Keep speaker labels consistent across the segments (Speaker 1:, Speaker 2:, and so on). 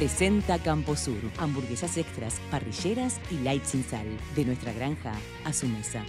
Speaker 1: Presenta Camposur, hamburguesas extras, parrilleras y light sin sal. De nuestra granja a su mesa.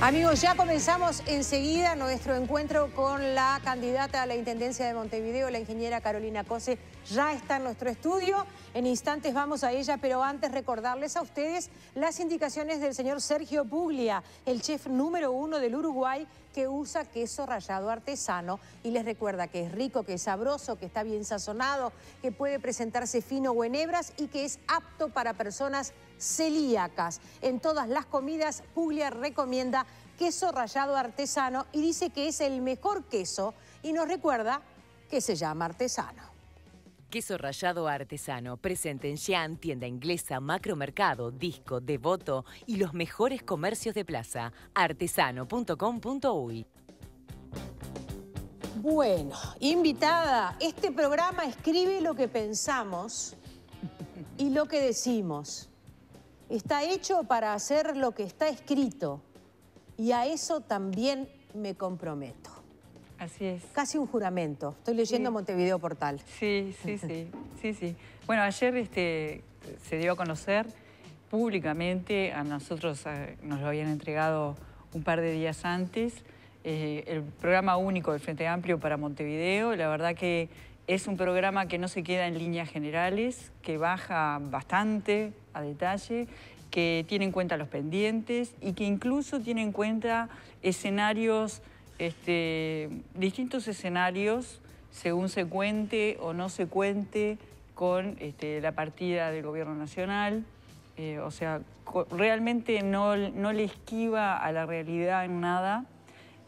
Speaker 1: Amigos, ya comenzamos enseguida nuestro encuentro con la candidata a la Intendencia de Montevideo, la ingeniera Carolina Cose. Ya está en nuestro estudio, en instantes vamos a ella, pero antes recordarles a ustedes las indicaciones del señor Sergio Puglia, el chef número uno del Uruguay, que usa queso rallado artesano y les recuerda que es rico, que es sabroso, que está bien sazonado, que puede presentarse fino o en hebras y que es apto para personas celíacas. En todas las comidas, Puglia recomienda queso rallado artesano y dice que es el mejor queso y nos recuerda que se llama artesano. Queso rallado artesano, presente en Xi'an, tienda inglesa, macromercado, disco, devoto y los mejores comercios de plaza. artesano.com.uy Bueno, invitada, este programa escribe lo que pensamos y lo que decimos. Está hecho para hacer lo que está escrito y a eso también me comprometo. Así es. Casi un juramento. Estoy leyendo Montevideo Portal.
Speaker 2: Sí, sí, sí, sí, sí. Bueno, ayer este, se dio a conocer públicamente, a nosotros eh, nos lo habían entregado un par de días antes, eh, el programa único del Frente Amplio para Montevideo. La verdad que es un programa que no se queda en líneas generales, que baja bastante a detalle, que tiene en cuenta los pendientes y que incluso tiene en cuenta escenarios este, distintos escenarios según se cuente o no se cuente con este, la partida del gobierno nacional. Eh, o sea, realmente no, no le esquiva a la realidad en nada.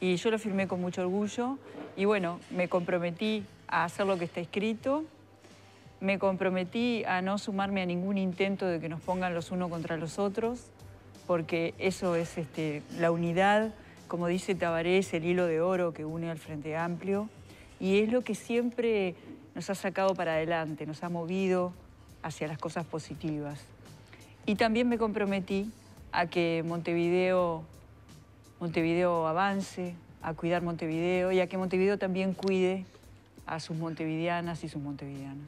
Speaker 2: Y yo lo firmé con mucho orgullo. Y bueno, me comprometí a hacer lo que está escrito. Me comprometí a no sumarme a ningún intento de que nos pongan los unos contra los otros, porque eso es este, la unidad como dice Tabarés, el hilo de oro que une al Frente Amplio y es lo que siempre nos ha sacado para adelante, nos ha movido hacia las cosas positivas. Y también me comprometí a que Montevideo, Montevideo avance, a cuidar Montevideo y a que Montevideo también cuide a sus montevideanas y sus montevideanos.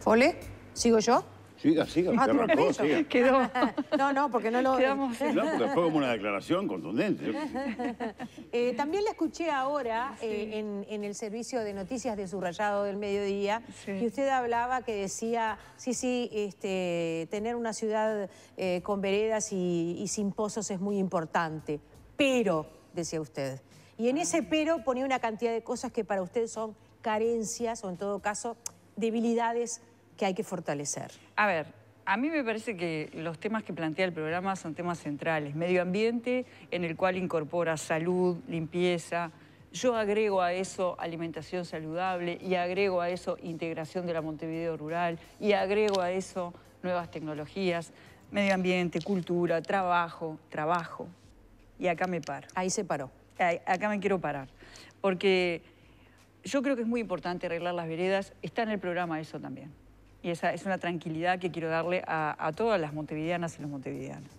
Speaker 2: ¿Fole? ¿Sigo yo? Siga, siga, ah,
Speaker 1: No, no, porque no lo... Quedamos... fue como
Speaker 2: una
Speaker 3: declaración contundente.
Speaker 1: Eh, también la escuché ahora eh, en, el servicio de noticias de Subrayado del Mediodía, y que usted hablaba que decía, sí, sí, este, tener una ciudad eh, con veredas y, y sin pozos es muy importante, pero, decía usted, y en ese ah. pero ponía una cantidad de cosas que para usted son carencias o en todo caso debilidades que hay que fortalecer?
Speaker 2: A ver, a mí me parece que los temas que plantea el programa son temas centrales. Medio ambiente, en el cual incorpora salud, limpieza. Yo agrego a eso alimentación saludable y agrego a eso integración de la Montevideo rural y agrego a eso nuevas tecnologías, medio ambiente, cultura, trabajo, trabajo. Y acá me paro. Ahí se paró. Acá me quiero parar. Porque yo creo que es muy importante arreglar las veredas. Está en el programa eso también y esa es una tranquilidad que quiero darle a, todas las montevideanas y los montevideanos.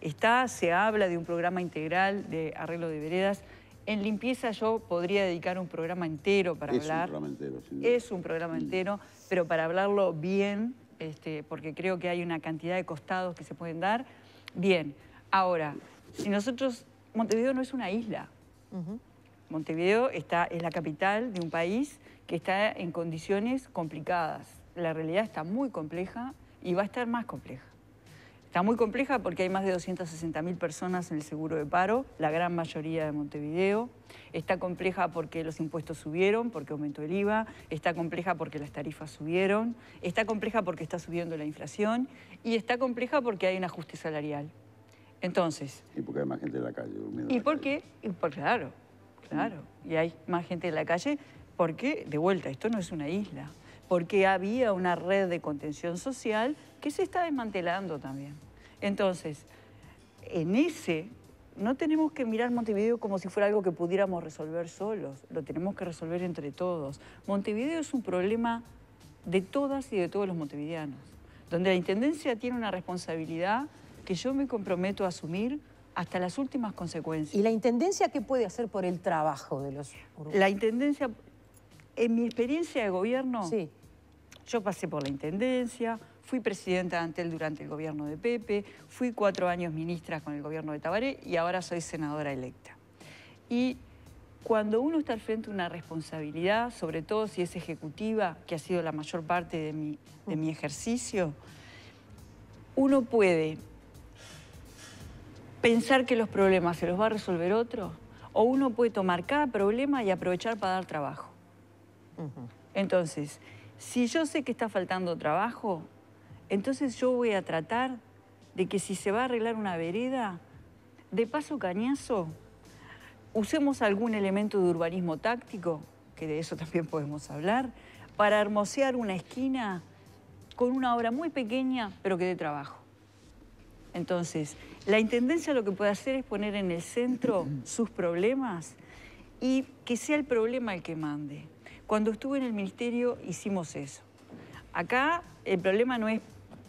Speaker 2: Está, se habla de un programa integral de arreglo de veredas. En limpieza yo podría dedicar un programa entero para hablar. Es un programa entero. sí. Es un programa entero, pero para hablarlo bien, este, porque creo que hay una cantidad de costados que se pueden dar. Bien, ahora, si nosotros, Montevideo no es una isla. Montevideo está, es la capital de un país que está en condiciones complicadas la realidad está muy compleja y va a estar más compleja. Está muy compleja porque hay más de 260.000 personas en el seguro de paro, la gran mayoría de Montevideo. Está compleja porque los impuestos subieron, porque aumentó el IVA. Está compleja porque las tarifas subieron. Está compleja porque está subiendo la inflación. Y está compleja porque hay un ajuste salarial. Entonces... Y porque hay más gente en la calle ¿Y por qué? claro, claro. Y hay más gente en la calle porque, de vuelta, esto no es una isla porque había una red de contención social que se está desmantelando también. Entonces, en ese no tenemos que mirar Montevideo como si fuera algo que pudiéramos resolver solos, lo tenemos que resolver entre todos. Montevideo es un problema de todas y de todos los montevideanos, donde la Intendencia tiene una responsabilidad que yo me comprometo a asumir hasta las últimas consecuencias. ¿Y la Intendencia qué puede hacer por el trabajo de los La Intendencia, en mi experiencia de gobierno, sí. Yo pasé por la Intendencia, fui presidenta de Antel durante el gobierno de Pepe, fui cuatro años ministra con el gobierno de Tabaré y ahora soy senadora electa. Y cuando uno está al frente de una responsabilidad, sobre todo si es ejecutiva, que ha sido la mayor parte de mi, ejercicio, uno puede pensar que los problemas se los va a resolver otro, o uno puede tomar cada problema y aprovechar para dar trabajo. Entonces, si yo sé que está faltando trabajo, entonces yo voy a tratar de que si se va a arreglar una vereda, de paso cañazo, usemos algún elemento de urbanismo táctico, que de eso también podemos hablar, para hermosear una esquina con una obra muy pequeña, pero que dé trabajo. Entonces, la Intendencia lo que puede hacer es poner en el centro sus problemas y que sea el problema el que mande. Cuando estuve en el ministerio hicimos eso. Acá el problema no es...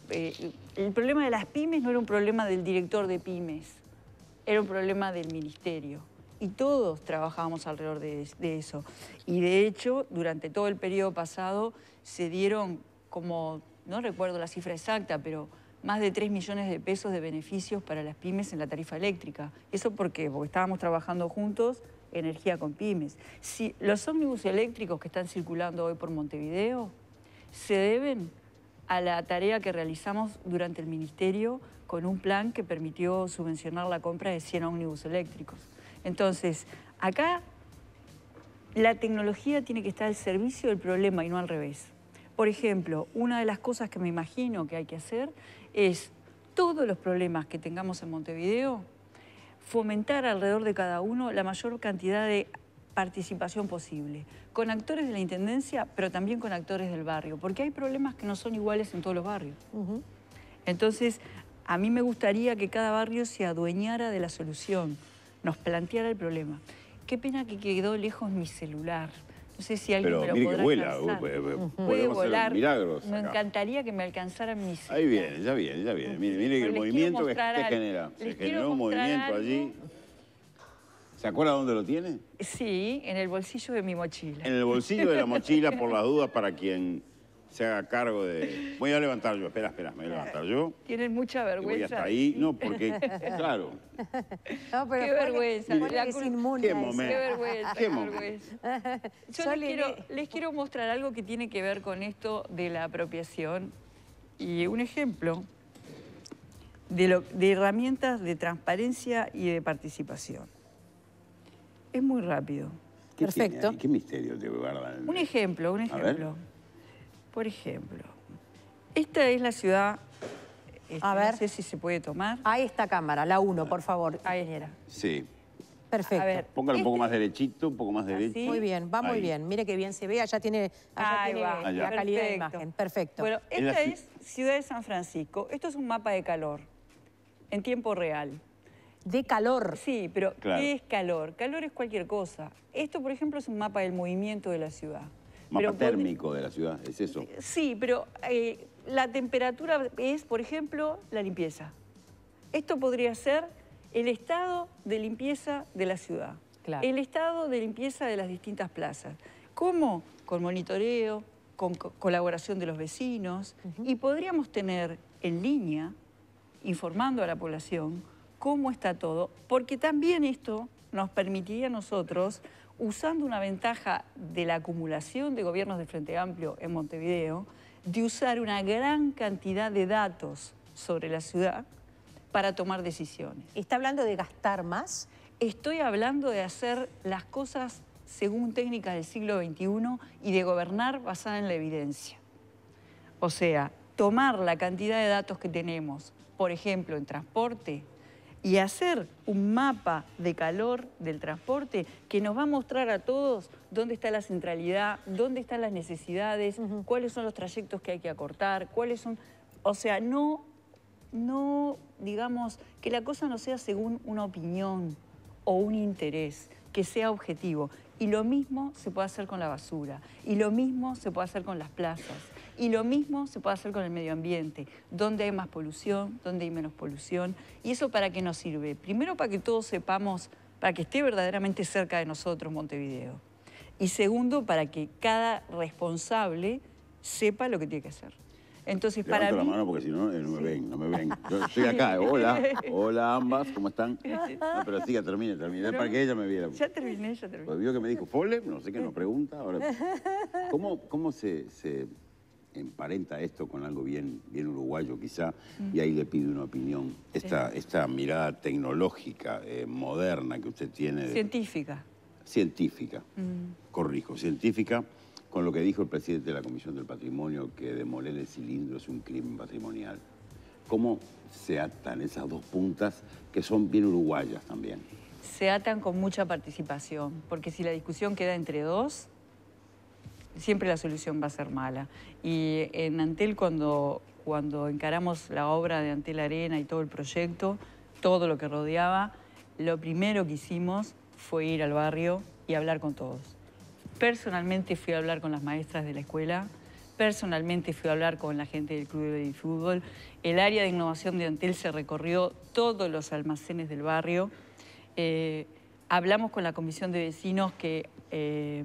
Speaker 2: Eh, el problema de las pymes no era un problema del director de pymes, era un problema del ministerio. Y todos trabajábamos alrededor de, de eso. Y de hecho, durante todo el periodo pasado se dieron como, no recuerdo la cifra exacta, pero más de 3 millones de pesos de beneficios para las pymes en la tarifa eléctrica. ¿Eso por qué? Porque estábamos trabajando juntos energía con pymes. Si los ómnibus eléctricos que están circulando hoy por Montevideo se deben a la tarea que realizamos durante el Ministerio con un plan que permitió subvencionar la compra de 100 ómnibus eléctricos. Entonces, acá la tecnología tiene que estar al servicio del problema y no al revés. Por ejemplo, una de las cosas que me imagino que hay que hacer es todos los problemas que tengamos en Montevideo fomentar alrededor de cada uno la mayor cantidad de participación posible, con actores de la Intendencia, pero también con actores del barrio, porque hay problemas que no son iguales en todos los barrios. Entonces, a mí me gustaría que cada barrio se adueñara de la solución, nos planteara el problema. Qué pena que quedó lejos mi celular. No sé si alguien pero, me podrá que vuela, pues, pues, podemos puede volar. Milagros me encantaría que me alcanzaran mis.
Speaker 3: Ahí viene, ya viene, ya viene. Mire, mire el movimiento que se genera. Se generó un movimiento allí. ¿Se acuerda dónde lo tiene?
Speaker 2: Sí, en el bolsillo de mi mochila. En el bolsillo de la mochila,
Speaker 3: por las dudas, para quien se haga cargo de... Voy a levantar yo, espera, espera, me voy a levantar yo.
Speaker 2: Tienen mucha vergüenza. Voy hasta ahí, no, porque, claro.
Speaker 1: No, pero qué vergüenza. qué, qué
Speaker 2: vergüenza, qué,
Speaker 1: vergüenza. Yo
Speaker 2: les quiero, mostrar algo que tiene que ver con esto de la apropiación y un ejemplo de, de herramientas de transparencia y de participación. Es muy rápido.
Speaker 3: Perfecto. ¿Qué misterio te guardan?
Speaker 2: Un ejemplo, un ejemplo. Por ejemplo, esta es la ciudad... Este, a ver. No sé si se puede tomar. Ahí está cámara, la 1, por favor. Ahí era.
Speaker 3: Sí.
Speaker 1: Perfecto. A Póngalo un poco este-
Speaker 3: más derechito, un poco más ¿Ah, derecho. Muy
Speaker 1: bien, va muy bien. Mire que bien se ve, allá tiene, la calidad de imagen. Perfecto. Bueno, esta es,
Speaker 2: Ciudad de San Francisco. Esto es un mapa de calor, en tiempo real. De calor. Sí, pero ¿qué es calor? Calor es cualquier cosa. Esto, por ejemplo, es un mapa del movimiento de la ciudad
Speaker 3: térmico de la ciudad, ¿es eso?
Speaker 2: Sí, pero eh, la temperatura es, por ejemplo, la limpieza. Esto podría ser el estado de limpieza de la ciudad. El estado de limpieza de las distintas plazas. ¿Cómo? Con monitoreo, con colaboración de los vecinos. Y podríamos tener en línea, informando a la población, cómo está todo. Porque también esto nos permitiría a nosotros usando una ventaja de la acumulación de gobiernos de Frente Amplio en Montevideo, de usar una gran cantidad de datos sobre la ciudad para tomar decisiones. ¿Está hablando de gastar más? Estoy hablando de hacer las cosas según técnicas del siglo XXI y de gobernar basada en la evidencia. O sea, tomar la cantidad de datos que tenemos, por ejemplo, en transporte, y hacer un mapa de calor del transporte que nos va a mostrar a todos dónde está la centralidad, dónde están las necesidades, cuáles son los trayectos que hay que acortar, cuáles son... O sea, no, no, digamos, que la cosa no sea según una opinión o un interés, que sea objetivo. Y lo mismo se puede hacer con la basura, y lo mismo se puede hacer con las plazas. Y lo mismo se puede hacer con el medio ambiente, ¿Dónde hay más polución, ¿Dónde hay menos polución. ¿Y eso para qué nos sirve? Primero para que todos sepamos, para que esté verdaderamente cerca de nosotros Montevideo. Y segundo, para que cada responsable sepa lo que tiene que hacer. Entonces, Levanto para la mano porque
Speaker 3: si no, eh, no me ven, no me ven. Yo estoy acá, eh, hola, hola ambas, ¿cómo están? No, pero siga, termine, termine, pero para que ella me viera. Ya
Speaker 2: terminé, ya terminé. Pues
Speaker 3: vio que me dijo, Fole, no sé qué nos pregunta, ¿Cómo, se, emparenta esto con algo bien, bien uruguayo quizá, y mm. ahí le pide una opinión. Esta, esta mirada tecnológica, eh, moderna que usted tiene...
Speaker 2: Científica.
Speaker 3: Científica, mm. corrijo, científica, con lo que dijo el presidente de la Comisión del Patrimonio, que demoler el cilindro es un crimen patrimonial. ¿Cómo se atan esas dos puntas que son bien uruguayas también?
Speaker 2: Se atan con mucha participación, porque si la discusión queda entre dos, siempre la solución va a ser mala. Y en Antel, cuando, cuando encaramos la obra de Antel Arena y todo el proyecto, todo lo que rodeaba, lo primero que hicimos fue ir al barrio y hablar con todos. Personalmente fui a hablar con las maestras de la escuela, personalmente fui a hablar con la gente del club de fútbol, el área de innovación de Antel se recorrió todos los almacenes del barrio, eh, hablamos con la comisión de vecinos que... Eh,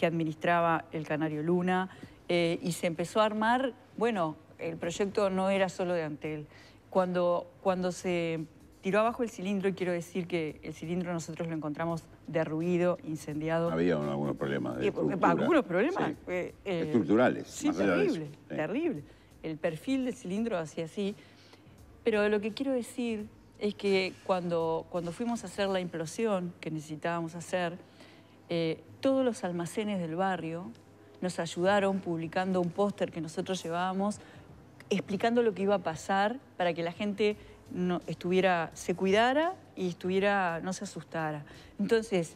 Speaker 2: que administraba el Canario Luna, eh, y se empezó a armar, bueno, el proyecto no era solo de Antel. Cuando, cuando se tiró abajo el cilindro, y quiero decir que el cilindro nosotros lo encontramos derruido, incendiado. Había algunos problemas de eh, Algunos problemas. Eh, Estructurales. Sí, terrible, terrible. El perfil del cilindro hacía así. Pero lo que quiero decir es que cuando, cuando fuimos a hacer la implosión que necesitábamos hacer, todos los almacenes del barrio nos ayudaron publicando un póster que nosotros llevábamos explicando lo que iba a pasar para que la gente no, estuviera, se cuidara y estuviera, no se asustara. Entonces,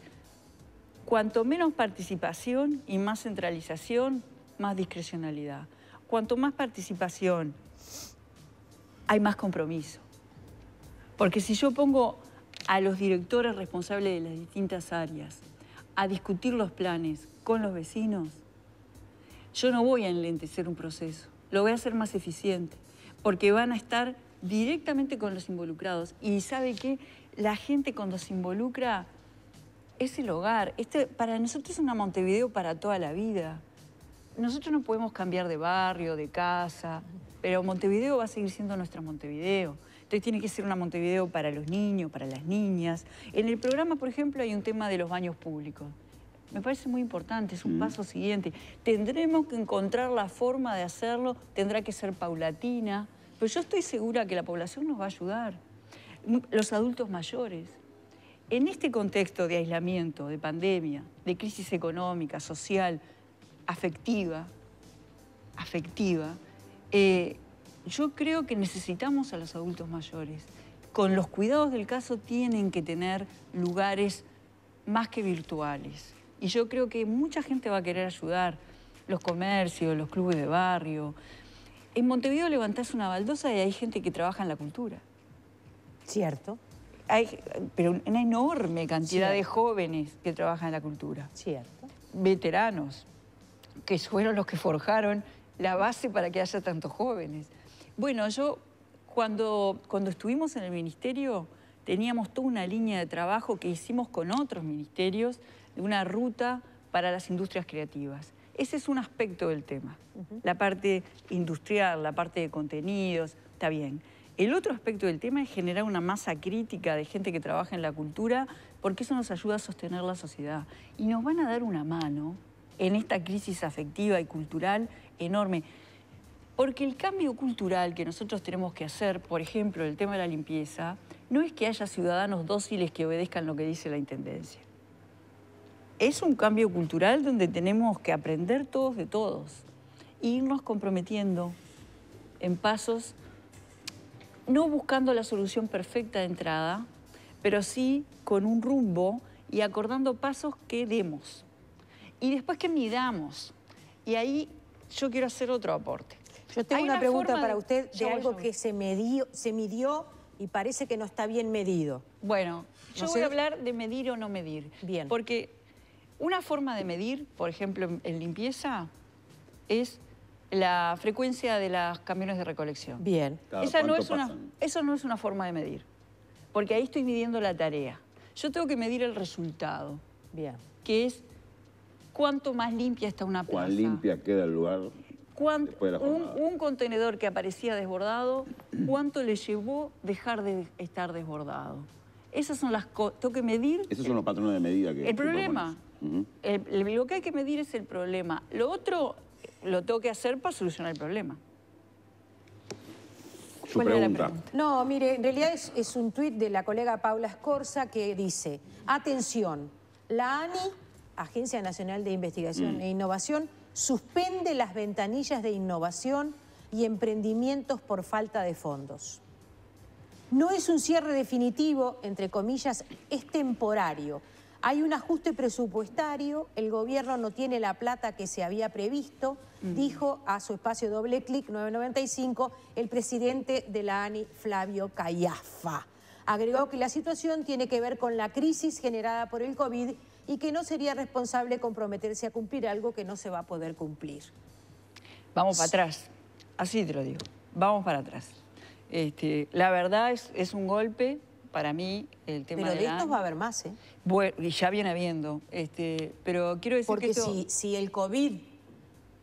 Speaker 2: cuanto menos participación y más centralización, más discrecionalidad. Cuanto más participación, hay más compromiso. Porque si yo pongo a los directores responsables de las distintas áreas, a discutir los planes con los vecinos, yo no voy a enlentecer un proceso, lo voy a hacer más eficiente, porque van a estar directamente con los involucrados. Y sabe que la gente cuando se involucra es el hogar. Este, para nosotros es una Montevideo para toda la vida. Nosotros no podemos cambiar de barrio, de casa, pero Montevideo va a seguir siendo nuestra Montevideo tiene que ser una Montevideo para los niños, para las niñas. En el programa, por ejemplo, hay un tema de los baños públicos. Me parece muy importante, es un paso siguiente. Tendremos que encontrar la forma de hacerlo, tendrá que ser paulatina, pero yo estoy segura que la población nos va a ayudar. Los adultos mayores. En este contexto de aislamiento, de pandemia, de crisis económica, social, afectiva, afectiva, eh, yo creo que necesitamos a los adultos mayores. Con los cuidados del caso tienen que tener lugares más que virtuales. Y yo creo que mucha gente va a querer ayudar. Los comercios, los clubes de barrio. En Montevideo levantás una baldosa y hay gente que trabaja en la cultura. Cierto. Hay, pero una enorme cantidad de jóvenes que trabajan en la cultura. Cierto. Veteranos, que fueron los que forjaron la base para que haya tantos jóvenes. Bueno, yo cuando, estuvimos en el ministerio teníamos toda una línea de trabajo que hicimos con otros ministerios de una ruta para las industrias creativas. Ese es un aspecto del tema, la parte industrial, la parte de contenidos, está bien. El otro aspecto del tema es generar una masa crítica de gente que trabaja en la cultura, porque eso nos ayuda a sostener la sociedad. Y nos van a dar una mano en esta crisis afectiva y cultural enorme. Porque el cambio cultural que nosotros tenemos que hacer, por ejemplo, el tema de la limpieza, no es que haya ciudadanos dóciles que obedezcan lo que dice la Intendencia. Es un cambio cultural donde tenemos que aprender todos de todos, e irnos comprometiendo en pasos, no buscando la solución perfecta de entrada, pero sí con un rumbo y acordando pasos que demos. Y después que midamos. Y ahí yo quiero hacer otro aporte. Yo tengo una, pregunta para usted de, algo que
Speaker 1: se, midió y parece que no está bien medido.
Speaker 2: Bueno, yo voy a hablar de medir o no medir. Bien. Porque una forma de medir, por ejemplo, en limpieza, es la frecuencia de los camiones de recolección. Bien.
Speaker 1: Esa no es una,
Speaker 2: eso no es una forma de medir, porque ahí estoy midiendo la tarea. Yo tengo que medir el resultado, Bien. que es cuánto más limpia está una plaza. Cuán limpia queda el lugar un, contenedor que aparecía desbordado, ¿cuánto le llevó dejar de estar desbordado? Esas son las cosas, tengo que medir... Esos son los patrones de medida que... El problema, lo que hay que medir es el problema. Lo otro eh, lo tengo que hacer para solucionar el problema.
Speaker 1: No, mire, en realidad es, un tuit de la colega Paula Escorza que dice, atención, la ANI, Agencia Nacional de Investigación mm. e Innovación, suspende las ventanillas de innovación y emprendimientos por falta de fondos. No es un cierre definitivo, entre comillas, es temporario. Hay un ajuste presupuestario, el gobierno no tiene la plata que se había previsto, dijo a su espacio doble clic 995 el presidente de la ANI, Flavio Callafa. Agregó que la situación tiene que ver con la crisis generada por el COVID y que no sería responsable comprometerse a cumplir algo que no se
Speaker 2: va a poder cumplir. Vamos para atrás, así te lo digo, vamos para atrás. Este, la verdad es, es un golpe para mí el tema pero de, estos va a haber más, ¿eh? Bueno, y ya viene habiendo. Este, pero quiero decir que esto... si el COVID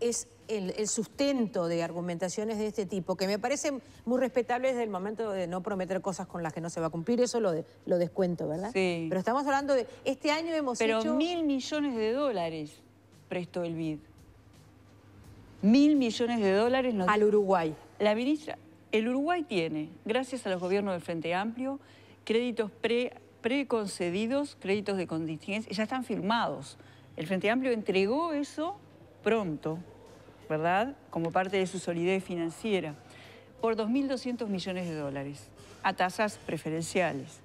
Speaker 1: es el, sustento de argumentaciones de este tipo, que me parecen muy respetables desde el momento de no prometer cosas con las que no se va a cumplir, eso lo, lo descuento, ¿verdad? Sí.
Speaker 2: Pero estamos hablando de, este año hemos Pero hecho... mil millones de dólares prestó el BID. Mil millones de dólares... Al Uruguay. La ministra, el Uruguay tiene, gracias a los gobiernos del Frente Amplio, créditos preconcedidos, créditos de contingencia, ya están firmados. El Frente Amplio entregó eso pronto ¿verdad? Como parte de su solidez financiera, por 2.200 millones de dólares, a tasas preferenciales.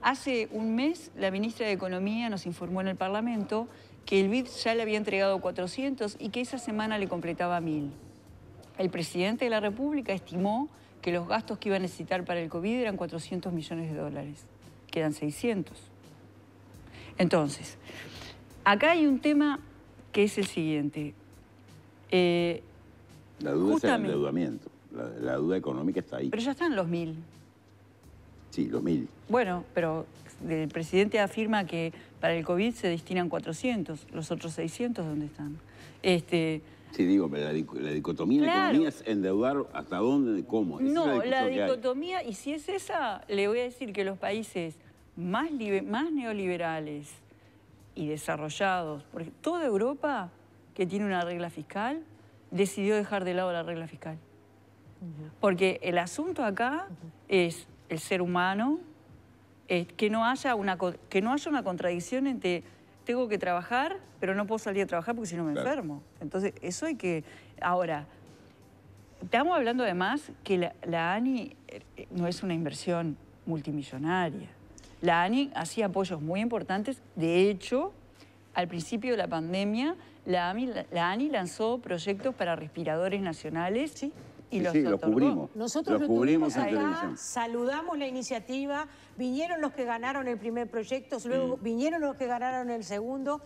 Speaker 2: Hace un mes, la ministra de Economía nos informó en el Parlamento que el BID ya le había entregado 400 y que esa semana le completaba 1.000. El presidente de la República estimó que los gastos que iba a necesitar para el COVID eran 400 millones de dólares. Quedan 600. Entonces, acá hay un tema que es el siguiente. Eh,
Speaker 3: la duda es el endeudamiento. La, duda económica
Speaker 2: está ahí. Pero ya están los mil. Sí, los mil. Bueno, pero el presidente afirma que para el COVID se destinan 400, los otros 600, ¿dónde están? Este,
Speaker 3: sí, digo, pero la, dicotomía es endeudar hasta dónde, cómo. no, la,
Speaker 2: dicotomía, y si es esa, le voy a decir que los países más, más neoliberales y desarrollados, porque toda Europa que tiene una regla fiscal, decidió dejar de lado la regla fiscal. Porque el asunto acá es el ser humano, que, no haya una, que no haya una contradicción entre tengo que trabajar, pero no puedo salir a trabajar porque si no me enfermo. Entonces, eso hay que... Ahora, estamos hablando además que la ANI eh, no es una inversión multimillonaria. La ANI hacía apoyos muy importantes. De hecho, al principio de la pandemia la ANI lanzó proyectos para respiradores nacionales. Sí. Y, los cubrimos. Nosotros los cubrimos Saludamos la iniciativa, vinieron los que ganaron el primer
Speaker 1: proyecto, luego vinieron los que ganaron el segundo.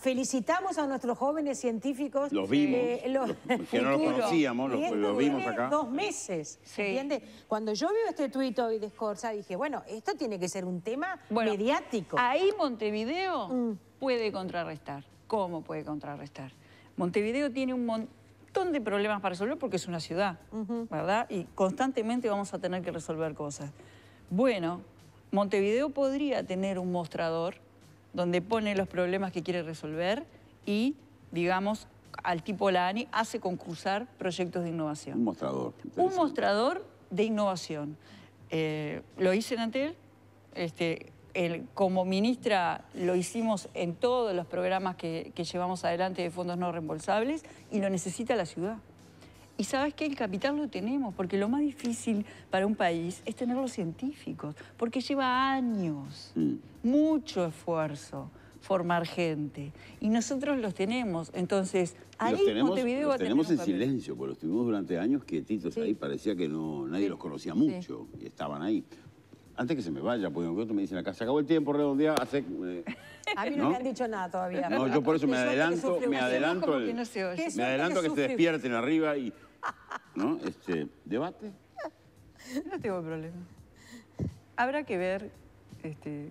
Speaker 1: felicitamos a nuestros jóvenes científicos. Los vimos, eh, que no conocíamos, los, vimos acá. dos meses, ¿entiendes? Cuando yo vi este tuit hoy de Scorza dije, bueno, esto tiene que ser un tema mediático.
Speaker 2: Ahí Montevideo mm. puede contrarrestar. ¿Cómo puede contrarrestar? Montevideo tiene un montón de problemas para resolver porque es una ciudad, ¿verdad? Y constantemente vamos a tener que resolver cosas. Bueno, Montevideo podría tener un mostrador donde pone los problemas que quiere resolver y, digamos, al tipo LANI hace concursar proyectos de innovación. Un mostrador. Un mostrador de innovación. Eh, lo hice en Antel, este, como ministra lo hicimos en todos los programas que, llevamos adelante de fondos no reembolsables y lo necesita la ciudad. Y sabes que el capital lo tenemos, porque lo más difícil para un país es tener los científicos, porque lleva años, mm. mucho esfuerzo formar gente. Y nosotros los tenemos. Entonces, ahí los tenemos, tenemos en silencio,
Speaker 3: porque los tuvimos durante años quietitos ahí. Parecía que no, nadie los conocía mucho y estaban ahí. Antes que se me vaya, porque otro me dicen acá, se acabó el tiempo, redondea, hace... a mí no, eh, me han
Speaker 1: dicho nada todavía. No, yo por eso me adelanto, me adelanto, el, me
Speaker 2: adelanto que, que se despierten
Speaker 3: arriba y... ¿No? Este,
Speaker 2: ¿Debate? No tengo problema. Habrá que ver, este,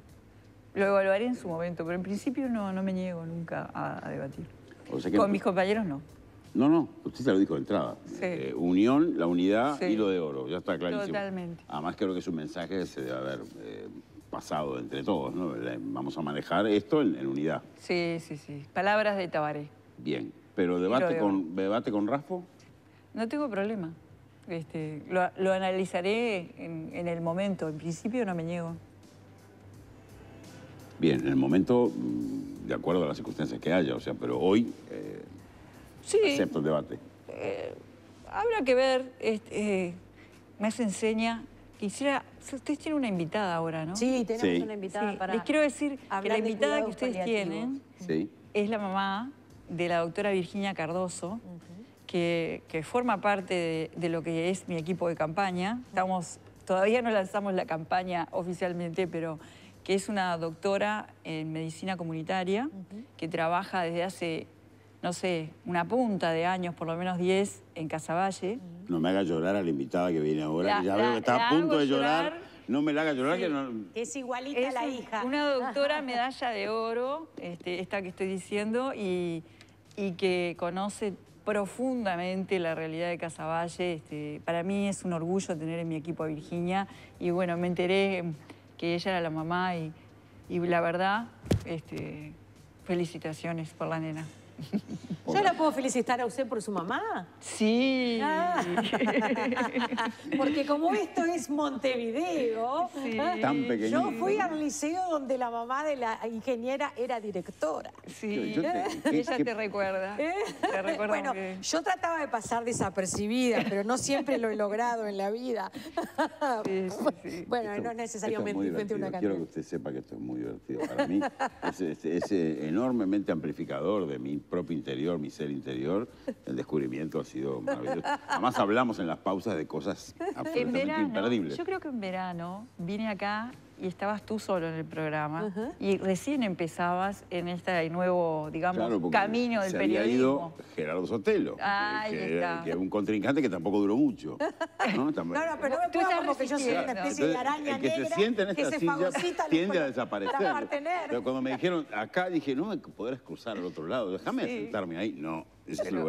Speaker 2: lo evaluaré en su momento, pero en principio no, no me niego nunca a, debatir. Con mis compañeros no.
Speaker 3: No, no, usted se lo dijo de entrada. Eh, unión, la unidad, y lo de oro, ya está clarísimo. Totalmente. Además creo que es un mensaje que se debe haber eh, pasado entre todos, ¿no? Vamos a manejar esto en, unidad.
Speaker 2: Sí, sí, sí. Palabras de Tabaré.
Speaker 3: Bien, pero debate con, debate con Raspo.
Speaker 2: No tengo problema. Este, lo, analizaré en, el momento. En principio no me niego.
Speaker 3: Bien, en el momento, mm, de acuerdo a las circunstancias que haya, o sea, pero hoy eh,
Speaker 2: Sí. Acepto el debate. Eh, habrá que ver, este, eh, me hace enseña. Quisiera, ustedes tienen una invitada ahora, ¿no? Sí, tenemos una invitada para... Les quiero decir que la invitada que ustedes tienen es la mamá de la doctora Virginia Cardoso, que, forma parte de, lo que es mi equipo de campaña. Estamos, todavía no lanzamos la campaña oficialmente, pero que es una doctora en medicina comunitaria que trabaja desde hace no sé, una punta de años, por lo menos 10, en Casaballe.
Speaker 3: No me haga llorar a la invitada que viene ahora, que ya veo que está a punto de llorar. No me la haga llorar que
Speaker 2: Es igualita a la hija. Una doctora medalla de oro, este, esta que estoy diciendo, y, que conoce profundamente la realidad de Casaballe. Este, para mí es un orgullo tener en mi equipo a Virginia y bueno, me enteré que ella era la mamá y, la verdad, este, felicitaciones por la nena.
Speaker 1: ¿Yo la puedo felicitar a usted por su mamá?
Speaker 2: Sí. Ah. Porque
Speaker 1: como esto es Montevideo, yo fui al liceo donde la mamá de la ingeniera era directora. Sí, ella te recuerda. ¿Eh?
Speaker 2: Te recuerda bueno,
Speaker 1: yo trataba de pasar desapercibida, pero no siempre lo he logrado en la vida. bueno, no es necesariamente frente a una canción. Quiero que
Speaker 3: usted sepa que esto es muy divertido para mí. es, es enormemente amplificador de mí propio interior, mi ser interior, el descubrimiento ha sido maravilloso. Además hablamos en las pausas de cosas
Speaker 2: absolutamente imperdibles. Yo creo que en verano vine acá y estabas tú solo en el programa y recién empezabas en este nuevo, digamos, camino del se periodismo. Había ido
Speaker 3: Gerardo Sotelo, que, es un contrincante que tampoco duró mucho. ¿no? no, pero no
Speaker 1: me tú estás como que yo soy una especie de araña el que se siente en esta silla tiende a desaparecer.
Speaker 2: Pero cuando
Speaker 3: me dijeron acá, dije, no me podrás cruzar al otro lado, déjame sentarme ahí. No,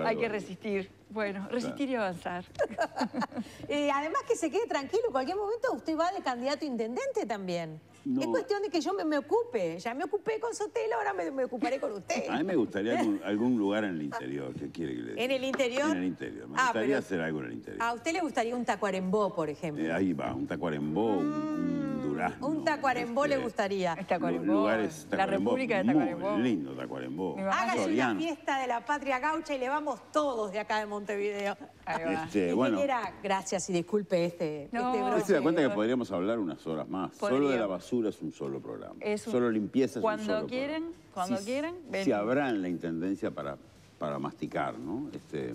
Speaker 2: hay que resistir. Bueno, resistir y avanzar. además que se
Speaker 1: quede tranquilo, en cualquier momento usted va de candidato intendente también. Es cuestión de que yo me, ocupe. Ya me ocupé con Sotelo, ahora me, ocuparé con usted. A mí me gustaría
Speaker 3: algún, lugar en el interior. ¿Qué quiere que le diga? ¿En el interior? En el interior. Me ah, gustaría hacer algo en el
Speaker 1: interior. ¿A usted le gustaría un tacuarembó, por ejemplo? Eh,
Speaker 3: ahí va, un tacuarembó,
Speaker 1: un tacuarembó le este, gustaría. la República de Tacuarembó. Muy
Speaker 3: lindo Tacuarembó. Hágase una fiesta
Speaker 1: de la patria gaucha y le vamos todos de acá de Montevideo. Este, bueno. Era, gracias y disculpe este, este no, este broche. cuenta que podríamos
Speaker 3: hablar unas horas más? Solo de la basura es un solo programa. solo limpieza es un solo programa. Cuando
Speaker 2: quieren, cuando quieren. Si habrá
Speaker 3: en la Intendencia para, para masticar, ¿no? Este,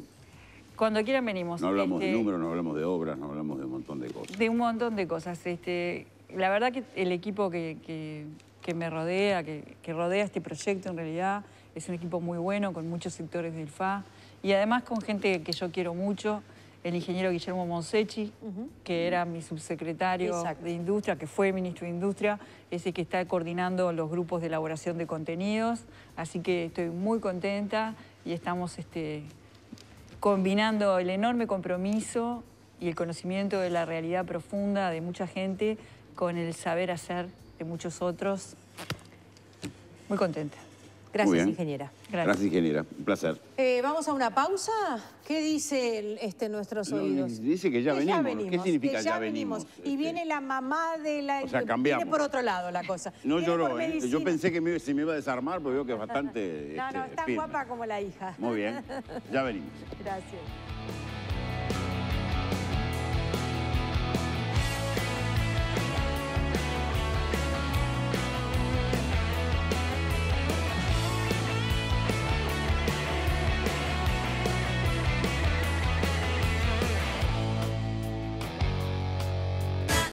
Speaker 2: cuando quieran venimos. No hablamos de números,
Speaker 3: no hablamos de obras, no hablamos de un montón de cosas.
Speaker 2: De un montón de cosas. Este, la verdad que el equipo que, me rodea, que, rodea este proyecto en realidad, es un equipo muy bueno, con muchos sectores del FA, y además con gente que yo quiero mucho, el ingeniero Guillermo Monsechi, que era mi subsecretario de Industria, que fue ministro de Industria, ese que está coordinando los grupos de elaboración de contenidos, así que estoy muy contenta y estamos este, combinando el enorme compromiso y el conocimiento de la realidad profunda de mucha gente con el saber hacer de muchos otros. Muy contenta. Gracias, ingeniera.
Speaker 3: Gracias. ingeniera. Un placer.
Speaker 2: Eh,
Speaker 1: vamos a una pausa. ¿Qué dice este, nuestros oídos?
Speaker 3: Dice que ya, venimos. ¿Qué significa ya, venimos?
Speaker 1: Y este, viene la mamá de la... O sea, cambiamos. Viene por otro lado la cosa. No lloró, ¿eh? Yo pensé
Speaker 3: que me, se me iba a desarmar porque veo que es bastante... no, no, este, es tan guapa
Speaker 1: como la hija. Muy bien. Ya venimos. Gracias.